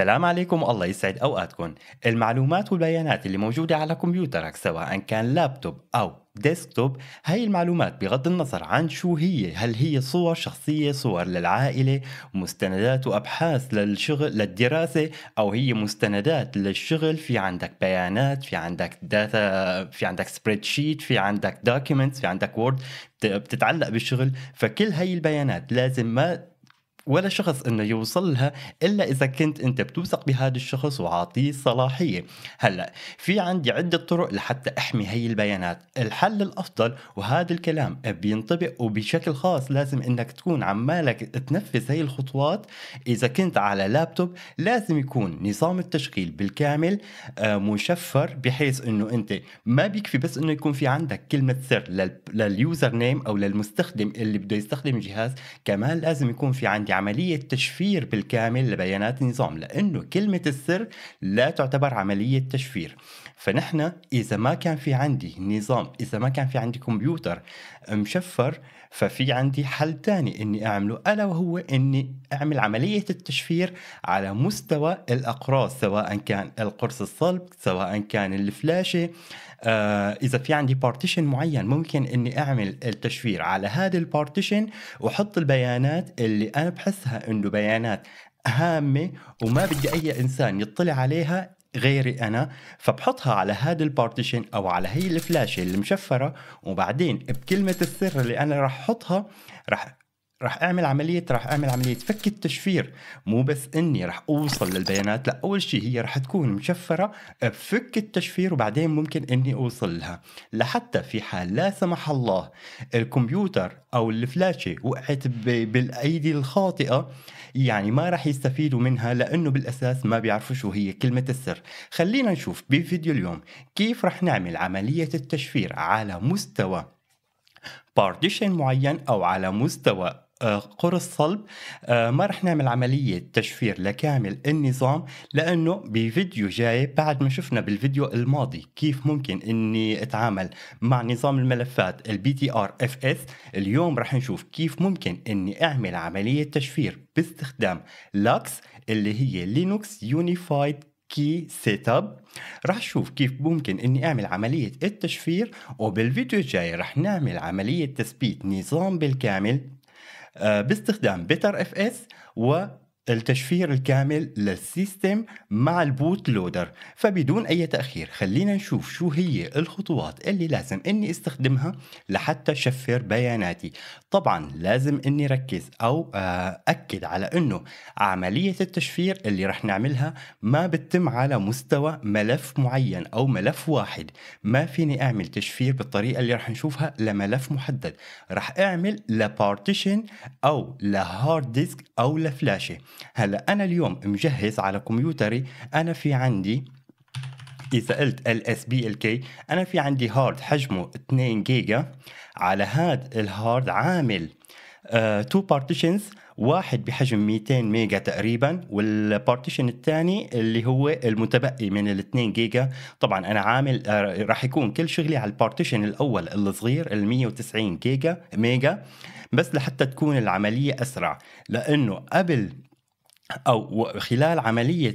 السلام عليكم الله يسعد أوقاتكم المعلومات والبيانات اللي موجودة على كمبيوترك سواء كان لابتوب أو ديسكتوب هاي المعلومات بغض النظر عن شو هي هل هي صور شخصية صور للعائلة مستندات وأبحاث للشغل للدراسة أو هي مستندات للشغل في عندك بيانات في عندك داتا في عندك سبريد شيت في عندك دوكيومنتس في عندك وورد بتتعلق بالشغل فكل هاي البيانات لازم ما ولا شخص انه يوصل لها الا اذا كنت انت بتوثق بهذا الشخص وعاطيه الصلاحيه هلا في عندي عده طرق لحتى احمي هي البيانات الحل الافضل وهذا الكلام بينطبق وبشكل خاص لازم انك تكون عمالك تنفذ هي الخطوات اذا كنت على لابتوب لازم يكون نظام التشغيل بالكامل آه، مشفر بحيث انه انت ما بيكفي بس انه يكون في عندك كلمه سر لليوزر نيم او للمستخدم اللي بده يستخدم الجهاز كمان لازم يكون في عندي عملية تشفير بالكامل لبيانات النظام لأنه كلمة السر لا تعتبر عملية تشفير فنحن إذا ما كان في عندي نظام إذا ما كان في عندي كمبيوتر مشفر ففي عندي حل تاني اني اعمله الا وهو اني اعمل عمليه التشفير على مستوى الاقراص سواء كان القرص الصلب سواء كان الفلاشه آه اذا في عندي بارتيشن معين ممكن اني اعمل التشفير على هذا البارتيشن واحط البيانات اللي انا بحسها انه بيانات هامة وما بدي أي إنسان يطلع عليها غيري انا فبحطها على هذا البارتيشن او على هي الفلاشه المشفره وبعدين بكلمه السر اللي انا راح احطها راح رح اعمل عمليه رح اعمل عمليه فك التشفير مو بس اني رح اوصل للبيانات لا اول شيء هي رح تكون مشفره بفك التشفير وبعدين ممكن اني اوصل لها لحتى في حال لا سمح الله الكمبيوتر او الفلاشه وقعت بالايدي الخاطئه يعني ما رح يستفيدوا منها لانه بالاساس ما بيعرفوا شو هي كلمه السر خلينا نشوف بفيديو اليوم كيف رح نعمل عمليه التشفير على مستوى بارتيشن معين او على مستوى قرص صلب آه، ما رح نعمل عملية تشفير لكامل النظام لأنه بفيديو جاي بعد ما شفنا بالفيديو الماضي كيف ممكن أني أتعامل مع نظام الملفات البي تي ار اف اس اليوم رح نشوف كيف ممكن أني أعمل عملية تشفير باستخدام لاكس اللي هي لينوكس يونيفايد كي سيت اب رح شوف كيف ممكن اني اعمل عملية التشفير وبالفيديو الجاي رح نعمل عملية تثبيت نظام بالكامل آه، باستخدام بيتر اف اس و التشفير الكامل للسيستم مع البوت لودر فبدون أي تأخير خلينا نشوف شو هي الخطوات اللي لازم أني استخدمها لحتى شفر بياناتي طبعا لازم أني ركز أو آه، أكد على أنه عملية التشفير اللي رح نعملها ما بتتم على مستوى ملف معين أو ملف واحد ما فيني أعمل تشفير بالطريقة اللي رح نشوفها لملف محدد رح أعمل لبارتيشن أو لهارد ديسك أو لفلاشة هلا انا اليوم مجهز على كمبيوتري انا في عندي اذا قلت ال اس بي ال كي انا في عندي هارد حجمه 2 جيجا على هذا الهارد عامل تو uh, بارتيشنز واحد بحجم 200 ميجا تقريبا والبارتيشن الثاني اللي هو المتبقي من ال 2 جيجا طبعا انا عامل آه، راح يكون كل شغلي على البارتيشن الاول الصغير ال 190 جيجا ميجا بس لحتى تكون العملية أسرع لأنه قبل أو خلال عملية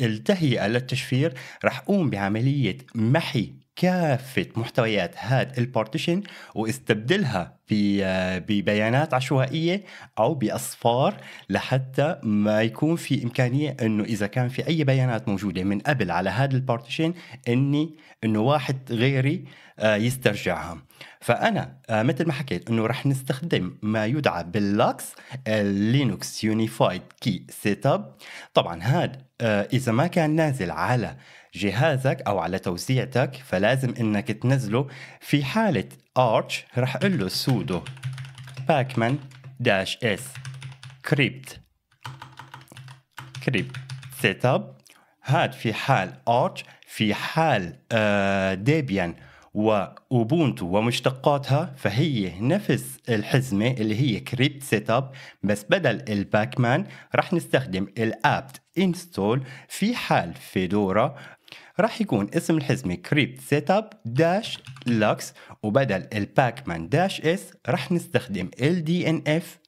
التهيئة للتشفير رح اقوم بعملية محي كافة محتويات هاد البارتيشن واستبدلها آه، ببيانات عشوائية أو بأصفار لحتى ما يكون في إمكانية أنه إذا كان في أي بيانات موجودة من قبل على هذا البارتيشن أني أنه واحد غيري آه، يسترجعها فانا آه، مثل ما حكيت انه رح نستخدم ما يدعى باللوكس لينوكس يونيفايد كي سيت اب طبعا هذا اذا ما كان نازل على جهازك او على توزيعتك فلازم انك تنزله في حاله ارتش راح اقول له سودو باكمان داش اس كريبت كريبت سيت اب هاد في حال ارتش في حال ديبيان آه، واوبونتو ومشتقاتها فهي نفس الحزمه اللي هي كريبت سيت اب بس بدل الباكمان راح نستخدم الابت انستول في حال فيدورا راح يكون اسم الحزمه كريبت سيت اب داش لوكس وبدل الباكمان داش اس راح نستخدم ال دي ان اف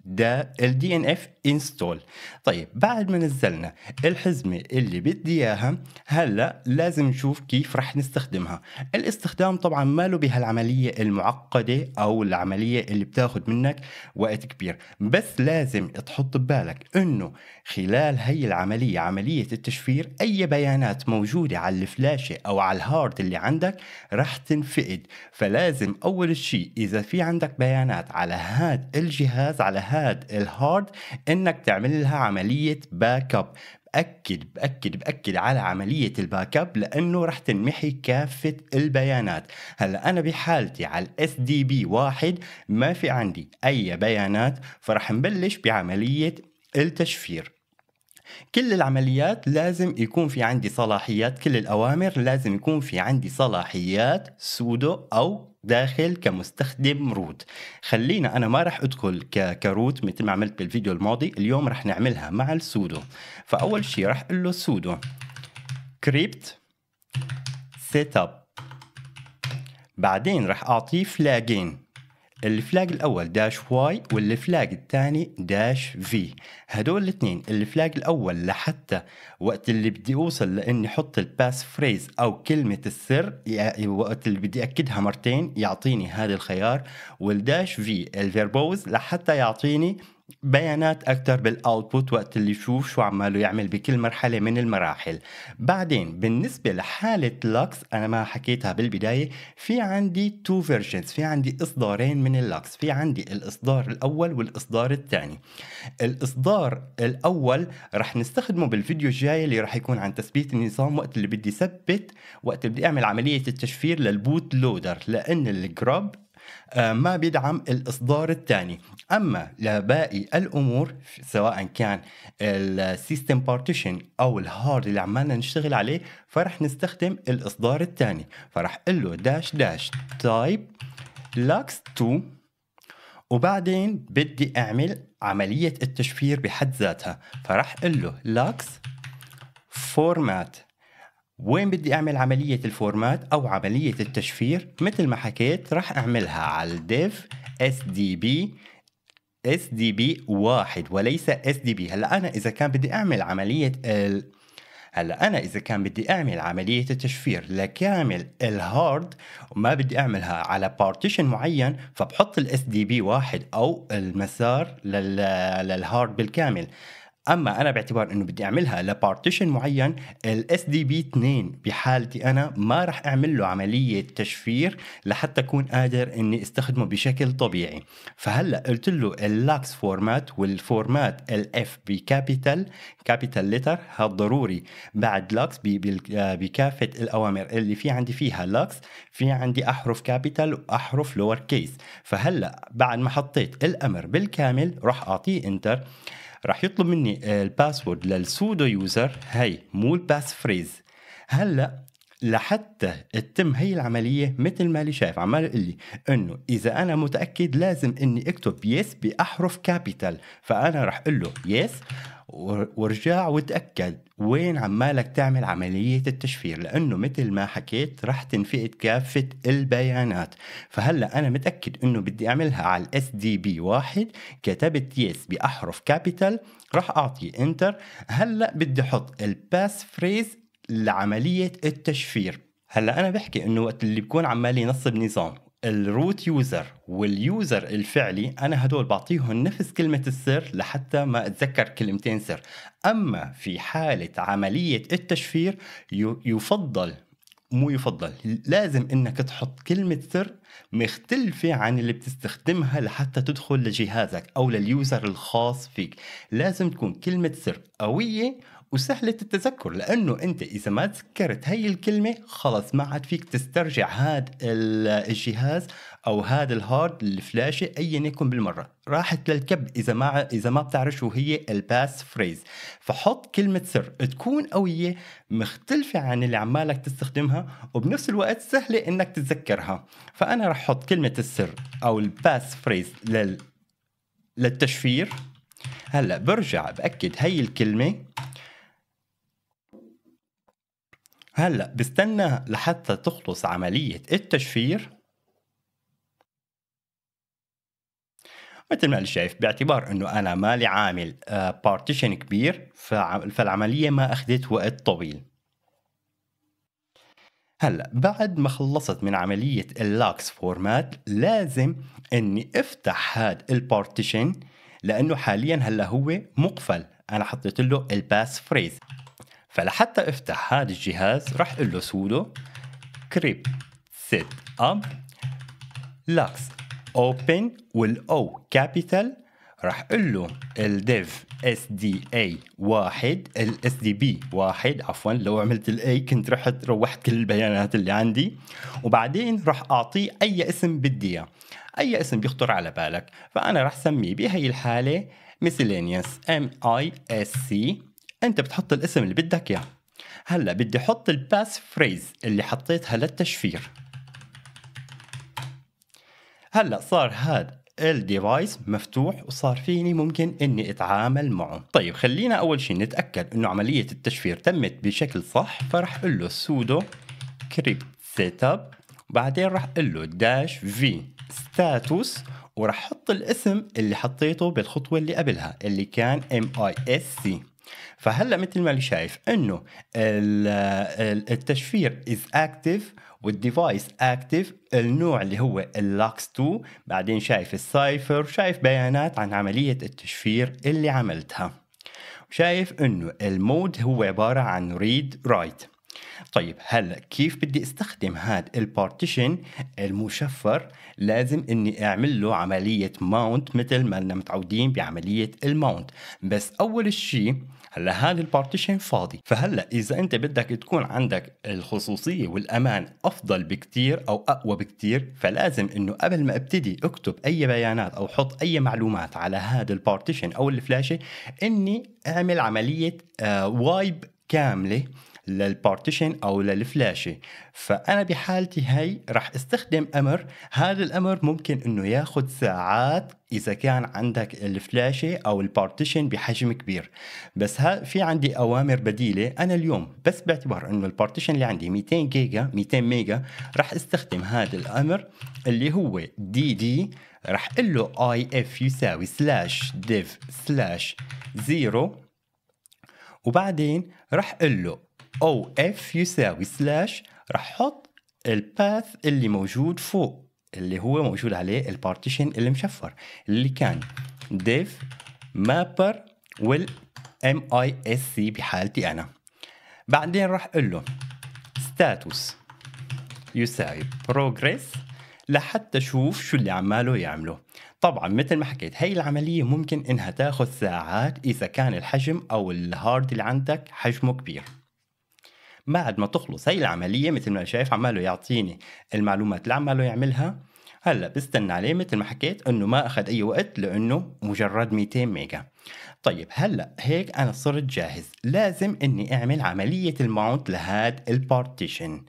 ال دي ان اف انستول طيب بعد ما نزلنا الحزمه اللي بدي اياها هلا لازم نشوف كيف رح نستخدمها الاستخدام طبعا ماله بهالعمليه المعقده او العمليه اللي بتاخذ منك وقت كبير بس لازم تحط ببالك انه خلال هي العمليه عمليه التشفير اي بيانات موجوده على الفلاشه او على الهارد اللي عندك رح تنفقد فلازم اول شيء اذا في عندك بيانات على هذا الجهاز على هاد الهارد انك تعمل لها عمليه باك اب باكد باكد باكد على عمليه الباك اب لانه رح تنمحي كافه البيانات هلا انا بحالتي على الاس دي بي واحد ما في عندي اي بيانات فرح نبلش بعمليه التشفير كل العمليات لازم يكون في عندي صلاحيات كل الأوامر لازم يكون في عندي صلاحيات سودو أو داخل كمستخدم روت خلينا انا ما رح ادخل كروت مثل ما عملت بالفيديو الماضي اليوم رح نعملها مع السودو فاول شيء رح اقول له سودو كريبت سيت اب بعدين رح اعطيه فلاجين الفلاج الاول داش واي والفلاج الثاني داش في هدول الاثنين الفلاج الاول لحتى وقت اللي بدي اوصل لاني احط الباس فريز او كلمه السر وقت اللي بدي اكدها مرتين يعطيني هذا الخيار والداش في الفيربوز لحتى يعطيني بيانات اكثر بالاوتبوت وقت اللي يشوف شو عماله يعمل بكل مرحله من المراحل بعدين بالنسبه لحاله لوكس انا ما حكيتها بالبدايه في عندي تو فيرجنز في عندي اصدارين من اللوكس في عندي الاصدار الاول والاصدار الثاني الاصدار الاول رح نستخدمه بالفيديو الجاي اللي رح يكون عن تثبيت النظام وقت اللي بدي ثبت وقت اللي بدي اعمل عمليه التشفير للبوت لودر لان الجراب آه، ما بيدعم الاصدار الثاني اما لباقي الامور سواء كان السيستم بارتيشن او الهارد اللي عمالنا نشتغل عليه فرح نستخدم الاصدار الثاني فرح اقول له داش داش تايب لاكس 2 وبعدين بدي اعمل عملية التشفير بحد ذاتها فراح اقول له لاكس فورمات وين بدي اعمل عملية الفورمات او عملية التشفير مثل ما حكيت راح اعملها على الديف اس دي بي اس دي بي واحد وليس اس دي بي هلا انا اذا كان بدي اعمل عملية ال هلا انا اذا كان بدي اعمل عمليه التشفير لكامل الهارد وما بدي اعملها على بارتيشن معين فبحط الاس دي بي واحد او المسار للهارد بالكامل اما انا باعتبار انه بدي اعملها لبارتيشن معين الاس دي بي 2 بحالتي انا ما راح اعمل له عمليه تشفير لحتى اكون قادر اني استخدمه بشكل طبيعي فهلا قلت له اللاكس فورمات والفورمات الاف بكابيتال كابيتال ليتر هذا ضروري بعد لاكس آه، بكافه الاوامر اللي في عندي فيها لاكس في عندي احرف كابيتال واحرف لور كيس فهلا بعد ما حطيت الامر بالكامل راح اعطيه انتر راح يطلب مني آه، الباسورد للسودو يوزر هي مو الباس فريز هلا لحتى تتم هي العمليه مثل ما اللي شايف عمال يقول لي انه اذا انا متاكد لازم اني اكتب يس باحرف كابيتال فانا راح اقول له يس وارجع وتأكد وين عمالك تعمل عملية التشفير لأنه مثل ما حكيت رح تنفقد كافة البيانات فهلأ أنا متأكد أنه بدي أعملها على الاس دي بي واحد كتبت يس بأحرف كابيتال رح أعطي انتر هلأ بدي أحط الباس فريز لعملية التشفير هلا انا بحكي انه وقت اللي بكون عمالي نصب نظام الروت يوزر واليوزر الفعلي انا هدول بعطيهم نفس كلمه السر لحتى ما اتذكر كلمتين سر اما في حاله عمليه التشفير يفضل مو يفضل لازم انك تحط كلمة سر مختلفة عن اللي بتستخدمها لحتى تدخل لجهازك او لليوزر الخاص فيك لازم تكون كلمة سر قوية وسهله التذكر لانه انت اذا ما تذكرت هي الكلمه خلص ما عاد فيك تسترجع هذا الجهاز او هذا الهارد الفلاشه ايا يكن بالمره راحت للكب اذا ما اذا ما بتعرف شو هي الباس فريز فحط كلمه سر تكون قويه مختلفه عن اللي عمالك تستخدمها وبنفس الوقت سهله انك تتذكرها فانا راح احط كلمه السر او الباس فريز لل للتشفير هلا برجع باكد هي الكلمه هلا بستنى لحتى تخلص عملية التجفير مثل ما اللي شايف باعتبار انه انا مالي عامل بارتيشن آه، كبير فالعملية ما اخذت وقت طويل هلا بعد ما خلصت من عملية اللاكس فورمات لازم اني افتح هاد البارتيشن لانه حاليا هلا هو مقفل انا حطيت له الباس فريز فلحتى افتح هذا الجهاز راح اقول له سودو كريب سيت اب لاكس اوبن والاو كابيتال راح اقول له الديف اس دي اي واحد الاس دي بي واحد عفوا لو عملت الاي كنت رحت روحت كل البيانات اللي عندي وبعدين راح اعطيه اي اسم بدي اياه اي اسم بيخطر على بالك فانا راح سميه بهي الحاله miscellaneous m i s c انت بتحط الاسم اللي بدك اياه هلا بدي احط الباس فريز اللي حطيتها للتشفير هلا صار هذا الديفايس مفتوح وصار فيني ممكن اني اتعامل معه طيب خلينا اول شيء نتاكد انه عمليه التشفير تمت بشكل صح فرح اقول له سودو كريبت سيت اب وبعدين راح اقول له داش في ستاتوس وراح احط الاسم اللي حطيته بالخطوه اللي قبلها اللي كان ام اي اس سي فهلا مثل ما اللي شايف انه التشفير از اكتف والديفايس اكتف النوع اللي هو اللوكس 2 بعدين شايف السايفر شايف بيانات عن عمليه التشفير اللي عملتها شايف انه المود هو عباره عن ريد رايت طيب هلا كيف بدي استخدم هذا البارتيشن المشفر لازم اني اعمل له عمليه ماونت مثل ما لنا متعودين بعمليه الماونت بس اول شيء هلا هذا البارتيشن فاضي فهلا اذا انت بدك تكون عندك الخصوصيه والامان افضل بكتير او اقوى بكتير فلازم انه قبل ما ابتدي اكتب اي بيانات او حط اي معلومات على هذا البارتيشن او الفلاشه اني اعمل عمليه وايب آه، كامله للبارتيشن او للفلاشه فانا بحالتي هي راح استخدم امر هذا الامر ممكن انه ياخذ ساعات اذا كان عندك الفلاشه او البارتيشن بحجم كبير بس ها في عندي اوامر بديله انا اليوم بس باعتبار انه البارتيشن اللي عندي 200 جيجا 200 ميجا راح استخدم هذا الامر اللي هو دي دي راح اقول له اي اف يساوي سلاش ديف سلاش زيرو وبعدين راح قل له او اف يساوي سلاش راح احط الباث اللي موجود فوق اللي هو موجود عليه البارتيشن اللي مشفر اللي كان ديف مابر ام اي اس سي بحالتي انا بعدين راح قل له ستاتوس يساوي بروجريس لحتى شوف شو اللي عماله يعمله طبعا مثل ما حكيت هي العملية ممكن إنها تاخذ ساعات إذا كان الحجم أو الهارد اللي عندك حجمه كبير بعد ما تخلص هي العملية مثل ما شايف عماله يعطيني المعلومات اللي عماله يعملها هلا بستنى عليه مثل ما حكيت انه ما اخذ اي وقت لانه مجرد 200 ميجا طيب هلا هيك انا صرت جاهز لازم اني اعمل عمليه الماونت لهاد البارتيشن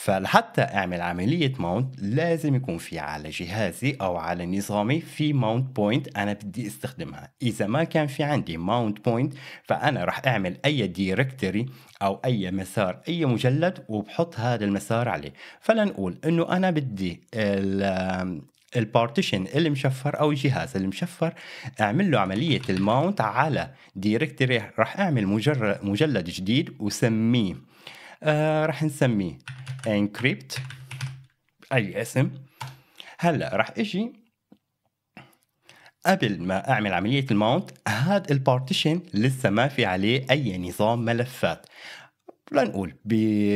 فلحتى اعمل عملية ماونت لازم يكون في على جهازي او على نظامي في ماونت بوينت انا بدي استخدمها اذا ما كان في عندي ماونت بوينت فانا راح اعمل اي ديركتوري او اي مسار اي مجلد وبحط هذا المسار عليه فلنقول انه انا بدي البارتيشن المشفر او الجهاز المشفر اعمل له عمليه الماونت على ديركتري راح اعمل مجلد جديد وسميه آه، راح نسميه انكريبت اي اسم هلا راح اجي قبل ما اعمل عمليه الماونت هذا البارتيشن لسه ما في عليه اي نظام ملفات لنقول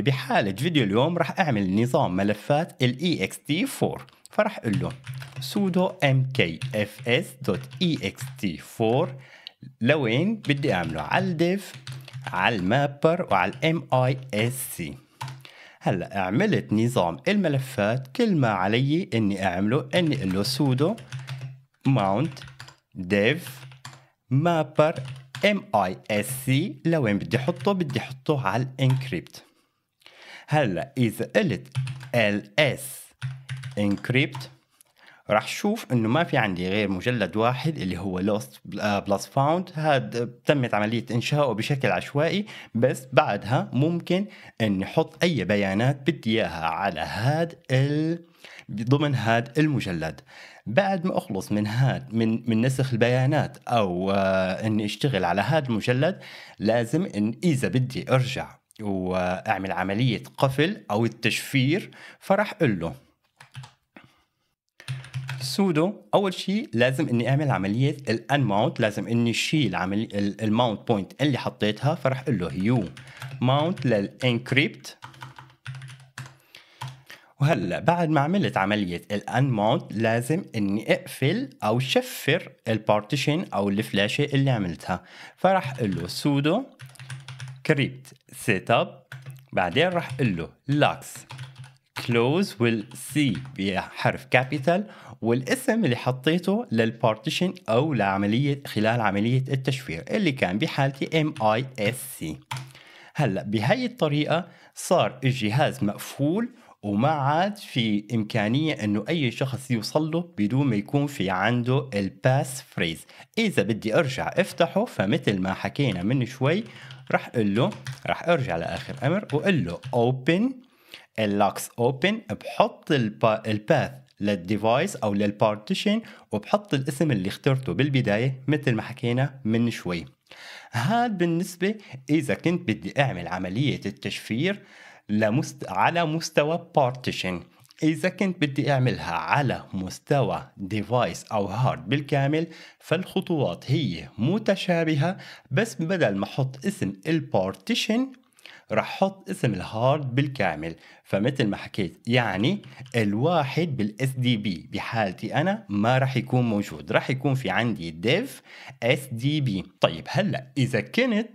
بحالة فيديو اليوم راح أعمل نظام ملفات ال ext4 فراح أقول له sudo mkfs.ext4 لوين بدي اعمله على الديف على المابر وعلى الام اي اس سي هلا عملت نظام الملفات كل ما علي اني اعمله اني اقول له سودو ماونت ديف مابر ام اي اس سي لوين بدي احطه بدي احطه على الانكريبت هلا اذا قلت ls encrypt راح تشوف انه ما في عندي غير مجلد واحد اللي هو لوست بلس فاوند هذا تمت عمليه انشائه بشكل عشوائي بس بعدها ممكن اني احط اي بيانات بدي اياها على هاد ال... ضمن هاد المجلد بعد ما اخلص من هاد من من نسخ البيانات او آه اني اشتغل على هاد المجلد لازم ان اذا بدي ارجع واعمل عمليه قفل او التشفير فراح اقول له السودو اول شيء لازم اني اعمل عمليه الان ماونت لازم اني اشيل الماونت بوينت اللي حطيتها فراح اقول له يو ماونت للانكريبت وهلا بعد ما عملت عمليه الان ماونت لازم اني اقفل او شفر البارتيشن او الفلاشه اللي عملتها فراح اقول له سودو كريبت سيت اب بعدين راح اقول له لاكس كلوز سي بحرف كابيتال والاسم اللي حطيته للبارتيشن او لعمليه خلال عمليه التشفير اللي كان بحالتي ام اي اس سي هلا بهي الطريقه صار الجهاز مقفول وما عاد في إمكانية أنه أي شخص يوصل له بدون ما يكون في عنده الباس فريز إذا بدي أرجع أفتحه فمثل ما حكينا من شوي رح أقول له رح أرجع لآخر أمر وأقول له open اللوكس open بحط الباث للديفايس او للبارتيشن وبحط الاسم اللي اخترته بالبدايه مثل ما حكينا من شوي هاد بالنسبه اذا كنت بدي اعمل عمليه التشفير لمست... على مستوى بارتيشن إذا كنت بدي أعملها على مستوى ديفايس أو هارد بالكامل فالخطوات هي متشابهة بس بدل ما أحط اسم البارتيشن رح حط اسم الهارد بالكامل فمثل ما حكيت يعني الواحد بالاس دي بي بحالتي انا ما رح يكون موجود رح يكون في عندي ديف اس دي بي طيب هلا اذا كنت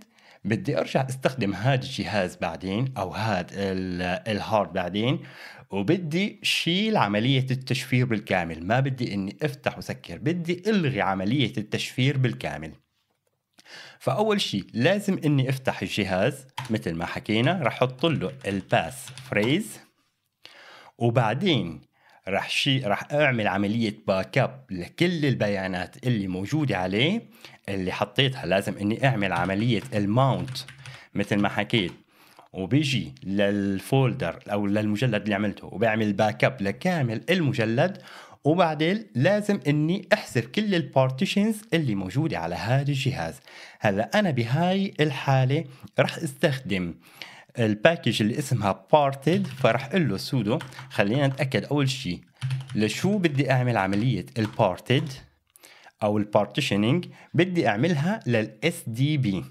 بدي ارجع استخدم هذا الجهاز بعدين او هذا الهارد بعدين وبدي شيل عملية التشفير بالكامل ما بدي اني افتح وسكر بدي الغي عملية التشفير بالكامل فاول شيء لازم اني افتح الجهاز مثل ما حكينا رح احط له الباس فريز وبعدين رح شي رح اعمل عمليه باك اب لكل البيانات اللي موجوده عليه اللي حطيتها لازم اني اعمل عمليه الماونت مثل ما حكيت وبيجي للفولدر او للمجلد اللي عملته وبعمل باك اب لكامل المجلد وبعدين لازم اني احذف كل البارتيشنز اللي موجودة على هذا الجهاز هلا انا بهاي الحالة رح استخدم الباكج اللي اسمها بارتد فرح اقول له سودو خلينا نتاكد اول شيء لشو بدي اعمل عمليه البارتد او البارتيشننج بدي اعملها للاس دي بي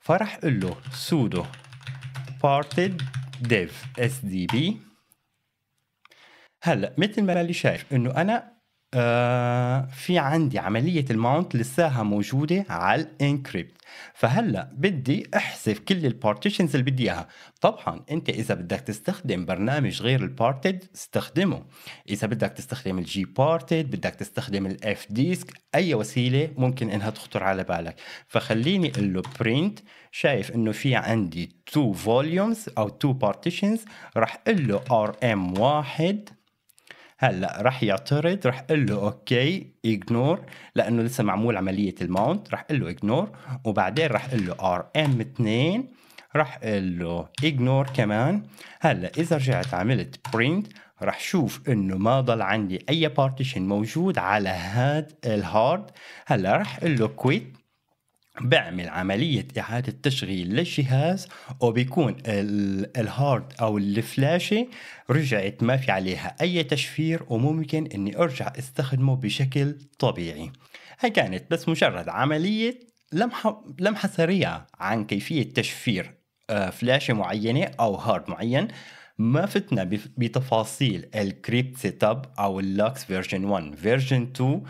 فرح اقول له سودو بارتد ديف اس دي بي هلا مثل ما اللي شايف انه انا آه في عندي عملية الماونت لساها موجودة على الانكريبت فهلا بدي احذف كل البارتيشنز اللي بدي اياها طبعا انت اذا بدك تستخدم برنامج غير البارتد استخدمه اذا بدك تستخدم الجي بارتد بدك تستخدم الاف ديسك اي وسيله ممكن انها تخطر على بالك فخليني اقول له برنت شايف انه في عندي تو فوليومز او تو بارتيشنز راح اقول له ار ام واحد هلا رح يعترض رح اقول له اوكي اجنور لانه لسه معمول عمليه الماونت رح اقول له اجنور وبعدين رح اقول له ار ام 2 رح اقول له اجنور كمان هلا اذا رجعت عملت برنت رح شوف انه ما ضل عندي اي بارتيشن موجود على هاد الهارد هلا رح اقول له كويت بعمل عملية إعادة تشغيل للجهاز وبيكون الهارد أو الفلاشة رجعت ما في عليها أي تشفير وممكن أني أرجع استخدمه بشكل طبيعي هي كانت بس مجرد عملية لمحة, لمحة سريعة عن كيفية تشفير آه، فلاشة معينة أو هارد معين ما فتنا بتفاصيل الكريبت سيت اب او اللوكس فيرجن 1 فيرجن 2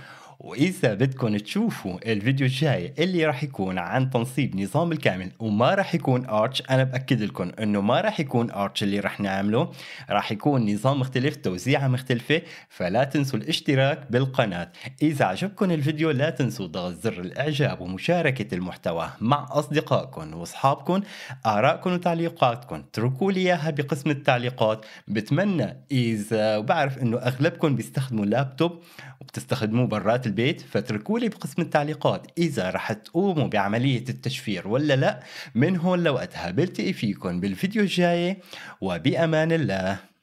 وإذا بدكم تشوفوا الفيديو الجاي اللي راح يكون عن تنصيب نظام الكامل وما راح يكون ارتش أنا بأكد لكم إنه ما راح يكون ارتش اللي راح نعمله راح يكون نظام مختلف توزيعة مختلفة فلا تنسوا الاشتراك بالقناة إذا عجبكم الفيديو لا تنسوا ضغط زر الإعجاب ومشاركة المحتوى مع أصدقائكم وأصحابكم آرائكم وتعليقاتكم اتركوا لي إياها بقسم التعليقات بتمنى إذا وبعرف إنه أغلبكم بيستخدموا لابتوب وبتستخدموه برات البيت فاتركوا لي بقسم التعليقات إذا رح تقوموا بعملية التشفير ولا لا من هون لوقتها بلتقي فيكم بالفيديو الجاي وبأمان الله